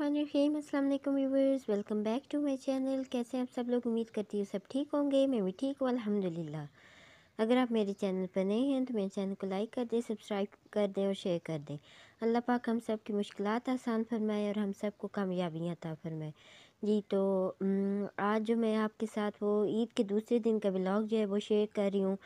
रहीम अस्सलाम वालेकुम viewers welcome back to my channel कैसे आप सब लोग उम्मीद करती हूँ सब ठीक होंगे मैं भी ठीक हूँ अल्हम्दुलिल्लाह अगर आप मेरे चैनल पर नए हैं तो मेरे चैनल को लाइक कर दें सब्सक्राइब कर दें और शेयर कर दें अल्लाह पाक हम सब की मुश्किल आसान फरमाए और हम सब को कामयाबियाँ था फरमाए जी तो आज जो मैं आपके साथ वो ईद के दूसरे दिन का ब्लॉग जो है वो शेयर कर रही हूँ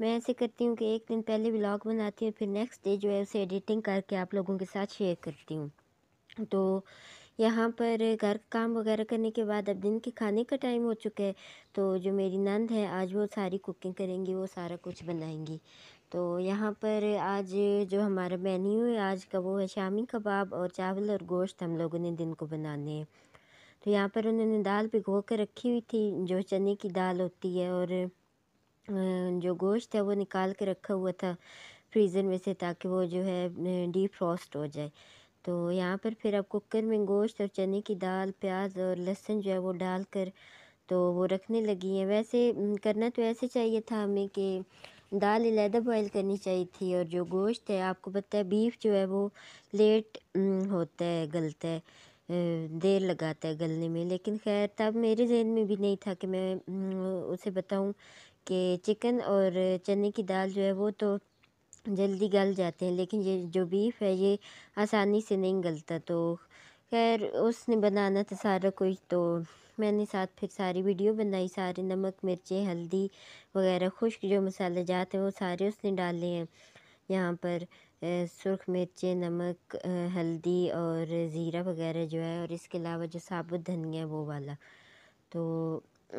मैं ऐसे करती हूँ कि एक दिन पहले ब्लॉग बनाती हूँ फिर नेक्स्ट डे जो है उसे एडिटिंग करके आप लोगों के साथ शेयर करती हूँ तो यहाँ पर घर काम वगैरह करने के बाद अब दिन के खाने का टाइम हो चुका है तो जो मेरी नंद है आज वो सारी कुकिंग करेंगी वो सारा कुछ बनाएंगी तो यहाँ पर आज जो हमारा मेन्यू है आज का वो है शामी कबाब और चावल और गोश्त हम लोगों ने दिन को बनाने हैं तो यहाँ पर उन्होंने दाल भिगो कर रखी हुई थी जो चने की दाल होती है और जो गोश्त है वो निकाल के रखा हुआ था फ्रीज़र में से ताकि वो जो है डीप फ्रॉस्ट हो जाए तो यहाँ पर फिर आप कुकर में गोश्त और चने की दाल प्याज और लहसुन जो है वो डाल कर तो वो रखने लगी हैं वैसे करना तो ऐसे चाहिए था हमें कि दाल इलादा बॉयल करनी चाहिए थी और जो गोश्त है आपको पता है बीफ जो है वो लेट होता है गलता है देर लगाता है गलने में लेकिन खैर तब मेरे जहन में भी नहीं था कि मैं उसे बताऊं कि चिकन और चने की दाल जो है वो तो जल्दी गल जाते हैं लेकिन ये जो बीफ है ये आसानी से नहीं गलता तो खैर उसने बनाना था सारा कुछ तो मैंने साथ फिर सारी वीडियो बनाई सारे नमक मिर्चें हल्दी वगैरह खुश्क जो मसाले जाते हैं वो सारे उसने डाले हैं यहाँ पर सुरख मिर्चें नमक हल्दी और ज़ीरा वगैरह जो है और इसके अलावा जो साबुत धनिया वो वाला तो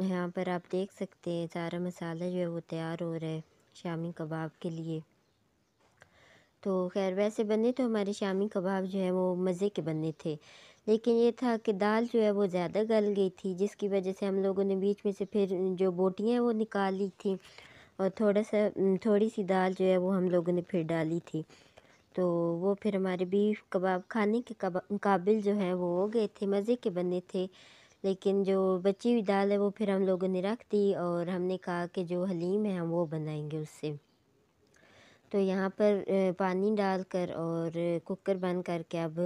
यहाँ पर आप देख सकते हैं सारा मसाला जो है वो तैयार हो रहा है शामी कबाब के लिए तो खैर वैसे बने तो हमारे शामी कबाब जो है वो मज़े के बने थे लेकिन ये था कि दाल जो है वो ज़्यादा गल गई थी जिसकी वजह से हम लोगों ने बीच में से फिर जो बोटियाँ हैं वो निकाल ली थी और थोड़ा सा थोड़ी सी दाल जो है वो हम लोगों ने फिर डाली थी तो वो फिर हमारे बीफ कबाब खाने के काबिल जो हैं वो हो गए थे मज़े के बने थे लेकिन जो बची हुई दाल है वो फिर हम लोगों ने रख दी और हमने कहा कि जो हलीम है हम वो बनाएंगे उससे तो यहाँ पर पानी डालकर और कुकर बंद करके अब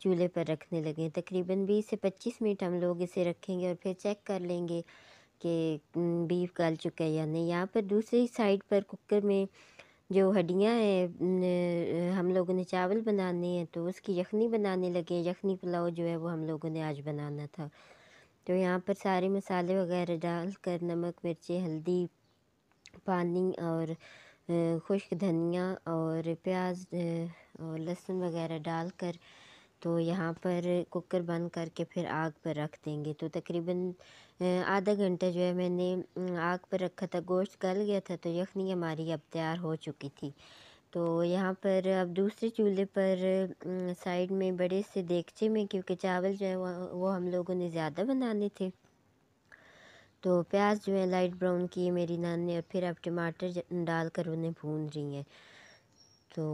चूल्हे पर रखने लगे तकरीबन बीस से पच्चीस मिनट हम लोग इसे रखेंगे और फिर चेक कर लेंगे कि बीफ गल चुका है या नहीं यहाँ पर दूसरी साइड पर कुकर में जो हड्डियाँ हैं हम लोगों ने चावल बनाने हैं तो उसकी यखनी बनाने लगे यखनी पुलाव जो है वो हम लोगों ने आज बनाना था तो यहाँ पर सारे मसाले वगैरह डाल कर नमक मिर्ची हल्दी पानी और खुश्क धनिया और प्याज और लहसुन वगैरह डालकर तो यहाँ पर कुकर बंद करके फिर आग पर रख देंगे तो तकरीबन आधा घंटा जो है मैंने आग पर रखा था गोश्त गल गया था तो यखनी हमारी अब तैयार हो चुकी थी तो यहाँ पर अब दूसरे चूल्हे पर साइड में बड़े से देखचे में क्योंकि चावल जो है वो, वो हम लोगों ने ज़्यादा बनाने थे तो प्याज जो है लाइट ब्राउन की है मेरी नान ने और फिर आप टमाटर डाल कर उन्हें भून रही हैं तो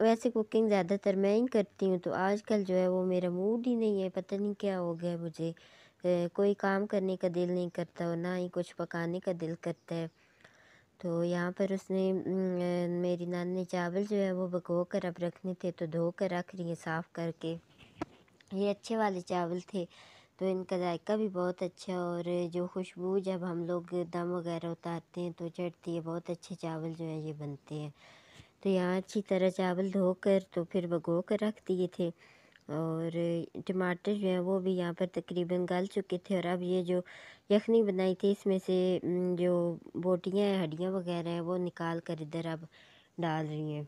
वैसे कुकिंग ज़्यादातर मैं ही करती हूँ तो आजकल जो है वो मेरा मूड ही नहीं है पता नहीं क्या हो गया मुझे कोई काम करने का दिल नहीं करता और ना ही कुछ पकाने का दिल करता है तो यहाँ पर उसने मेरी नान ने चावल जो है वो भगो कर अब रखने थे तो धो कर रख रही है साफ़ करके ये अच्छे वाले चावल थे तो इनका जायका भी बहुत अच्छा और जो खुशबू जब हम लोग दम वगैरह उतारते हैं तो चढ़ती है बहुत अच्छे चावल जो है ये बनते हैं तो यहाँ अच्छी तरह चावल धोकर तो फिर भगो कर रख दिए थे और टमाटर जो है वो भी यहाँ पर तकरीबन गल चुके थे और अब ये जो यखनी बनाई थी इसमें से जो बोटियाँ हैं हड्डियाँ वगैरह हैं वो निकाल कर इधर अब डाल रही हैं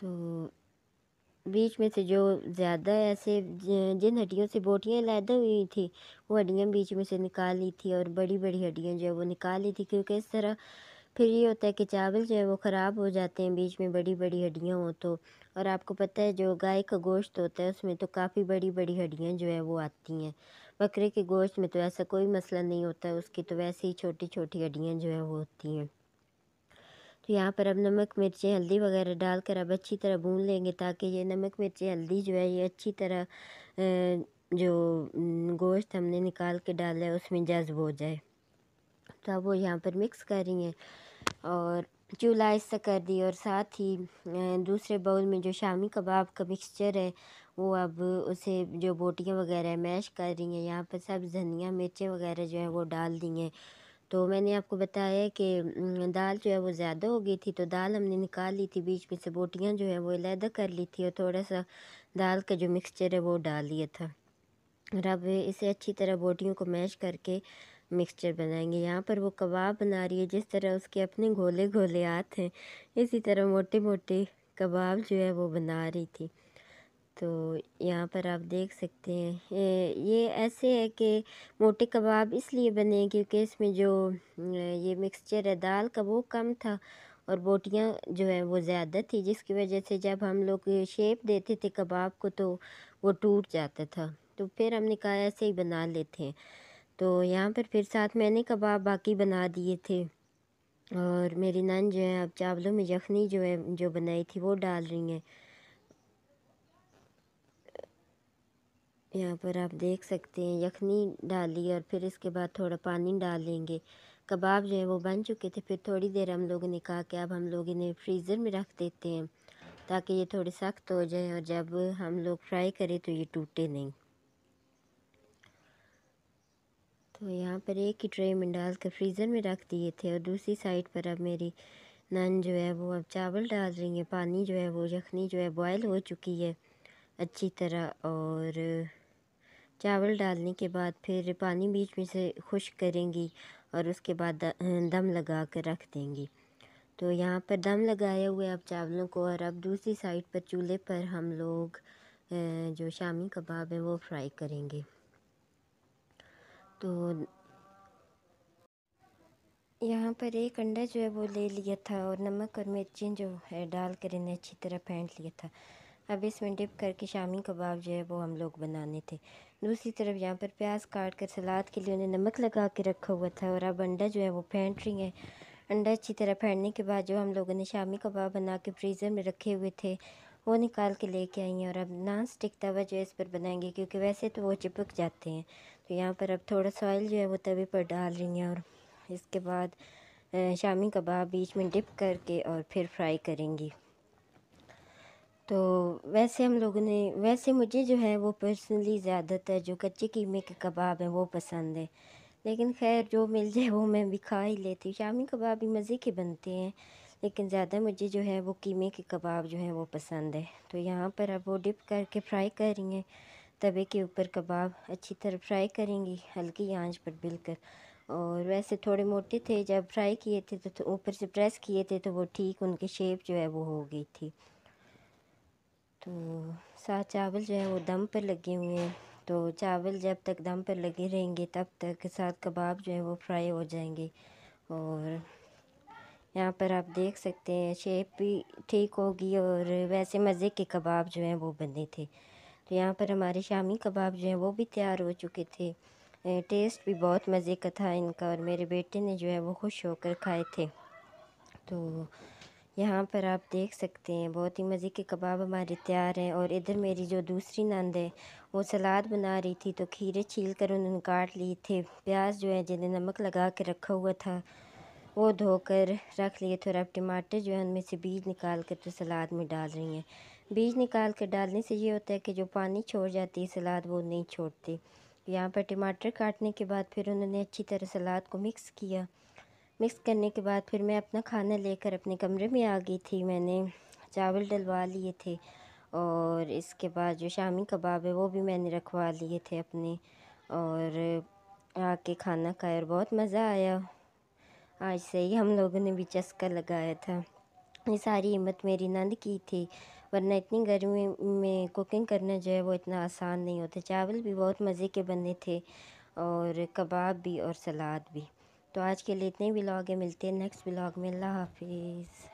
तो बीच में से जो ज़्यादा ऐसे जिन हड्डियों से बोटियाँ लैदा हुई थी वो हड्डियाँ बीच में से निकाली थी और बड़ी बड़ी हड्डियाँ जो है वो निकाली थी क्योंकि इस तरह फिर ये होता है कि चावल जो है वो ख़राब हो जाते हैं बीच में बड़ी बड़ी हड्डियाँ हो तो और आपको पता है जो गाय का गोश्त होता है उसमें तो काफ़ी बड़ी बड़ी हड्डियाँ जो है वो आती हैं बकरे के गोश्त में तो ऐसा कोई मसला नहीं होता है उसकी तो वैसे ही छोटी छोटी हड्डियाँ जो है वो होती हैं तो यहाँ पर अब नमक मिर्ची हल्दी वगैरह डालकर अब अच्छी तरह भून लेंगे ताकि ये नमक मिर्ची हल्दी जो है ये अच्छी तरह जो गोश्त हमने निकाल के डाला है उसमें जज्ब हो जाए तो अब वो यहाँ पर मिक्स कर रही हैं और चूल्हा ऐसा कर दी और साथ ही दूसरे बाउल में जो शामी कबाब का मिक्सचर है वो अब उसे जो बोटियाँ वगैरह मैश कर रही हैं यहाँ पर सब धनिया मिर्चें वगैरह जो है वो डाल दी हैं तो मैंने आपको बताया कि दाल जो है वो ज़्यादा हो गई थी तो दाल हमने निकाल ली थी बीच में से बोटियाँ जो है वो अलहदा कर ली थी और थोड़ा सा दाल का जो मिक्सचर है वो डाल लिया था और अब इसे अच्छी तरह बोटियों को मैश करके मिक्सचर बनाएंगे यहाँ पर वो कबाब बना रही है जिस तरह उसके अपने घोले घोले आते हैं इसी तरह मोटे मोटे कबाब जो है वो बना रही थी तो यहाँ पर आप देख सकते हैं ये ऐसे है कि मोटे कबाब इसलिए बने क्योंकि इसमें जो ये मिक्सचर है दाल का वो कम था और बोटियाँ जो है वो ज़्यादा थी जिसकी वजह से जब हम लोग शेप देते थे कबाब को तो वो टूट जाता था तो फिर हमने कहा ऐसे ही बना लेते हैं तो यहाँ पर फिर साथ मैंने कबाब बाकी बना दिए थे और मेरी नन जो है अब चावलों में यखनी जो है जो बनाई थी वो डाल रही हैं यहाँ पर आप देख सकते हैं यखनी डाली और फिर इसके बाद थोड़ा पानी डालेंगे कबाब जो है वो बन चुके थे फिर थोड़ी देर हम लोगों ने कहा कि अब हम लोग इन्हें फ्रीज़र में रख देते हैं ताकि ये थोड़े सख्त हो जाए और जब हम लोग फ्राई करें तो ये टूटे नहीं तो यहाँ पर एक ही ट्रे में डाल कर फ्रीज़र में रख दिए थे और दूसरी साइड पर अब मेरी नान जो है वो अब चावल डाल रही है पानी जो है वो यखनी जो है बॉयल हो चुकी है अच्छी तरह और चावल डालने के बाद फिर पानी बीच में से खुश्क करेंगी और उसके बाद दम लगा कर रख देंगी तो यहाँ पर दम लगाए हुए अब चावलों को और अब दूसरी साइड पर चूल्हे पर हम लोग जो शामी कबाब है वो फ्राई करेंगे तो यहाँ पर एक अंडा जो है वो ले लिया था और नमक और मिर्ची जो है डाल कर इन्हें अच्छी तरह फेंट लिया था अब इसमें डिप करके शामी कबाब जो है वो हम लोग बनाने थे दूसरी तरफ यहाँ पर प्याज काट कर सलाद के लिए उन्हें नमक लगा के रखा हुआ था और अब अंडा जो है वो फेंट रही है अंडा अच्छी तरह फेंटने के बाद जो हम लोगों ने शामी कबाब बना के फ्रीज़र में रखे हुए थे वो निकाल के लेके आई हैं और अब नान स्टिक तवा जो है इस पर बनाएंगे क्योंकि वैसे तो वो चिपक जाते हैं तो यहाँ पर अब थोड़ा सॉइल जो है वो तवे पर डाल रही हैं और इसके बाद शामी कबाब बीच में डिप करके और फिर फ्राई करेंगी तो वैसे हम लोगों ने वैसे मुझे जो है वो पर्सनली ज़्यादातर जो कच्चे कीमे के कबाब हैं वो पसंद है लेकिन खैर जो मिल जाए वो मैं भी खा ही लेती हूँ शामी कबाब भी मज़े के बनते हैं लेकिन ज़्यादा मुझे जो है वो कीमे के कबाब जो है वो पसंद है तो यहाँ पर अब वो डिप करके फ्राई करेंगे तवे के ऊपर कबाब अच्छी तरह फ्राई करेंगी हल्की आँच पर बिलकर और वैसे थोड़े मोटे थे जब फ्राई किए थे तो, तो ऊपर से प्रेस किए थे तो वो ठीक उनकी शेप जो है वो हो गई थी तो साथ चावल जो है वो दम पर लगे हुए हैं तो चावल जब तक दम पर लगे रहेंगे तब तक साथ कबाब जो है वो फ्राई हो जाएंगे और यहाँ पर आप देख सकते हैं शेप भी ठीक होगी और वैसे मज़े के कबाब जो हैं वो बने थे तो यहाँ पर हमारे शामी कबाब जो हैं वो भी तैयार हो चुके थे टेस्ट भी बहुत मज़े का था इनका और मेरे बेटे ने जो है वो खुश होकर खाए थे तो यहाँ पर आप देख सकते हैं बहुत ही मज़े के कबाब हमारे तैयार हैं और इधर मेरी जो दूसरी नंद है वो सलाद बना रही थी तो खीरे छील कर उन्होंने काट लिए थे प्याज जो है जिन्हें नमक लगा के रखा हुआ था वो धोकर रख लिए थोड़ा अब टमाटर जो है उनमें से बीज निकाल कर तो सलाद में डाल रही हैं बीज निकाल कर डालने से ये होता है कि जो पानी छोड़ जाती है सलाद वो नहीं छोड़ती यहाँ पर टमाटर काटने के बाद फिर उन्होंने अच्छी तरह सलाद को मिक्स किया मिक्स करने के बाद फिर मैं अपना खाना लेकर अपने कमरे में आ गई थी मैंने चावल डलवा लिए थे और इसके बाद जो शामी कबाब है वो भी मैंने रखवा लिए थे अपने और आके खाना खाया और बहुत मज़ा आया आज से ही हम लोगों ने भी चस्का लगाया था ये सारी हिम्मत मेरी नंद की थी वरना इतनी गर्मी में कुकिंग करना जो है वो इतना आसान नहीं होता चावल भी बहुत मज़े के बने थे और कबाब भी और सलाद भी तो आज के लिए इतने ब्लॉग मिलते हैं नेक्स्ट ब्लॉग में अल्लाह हाफिज़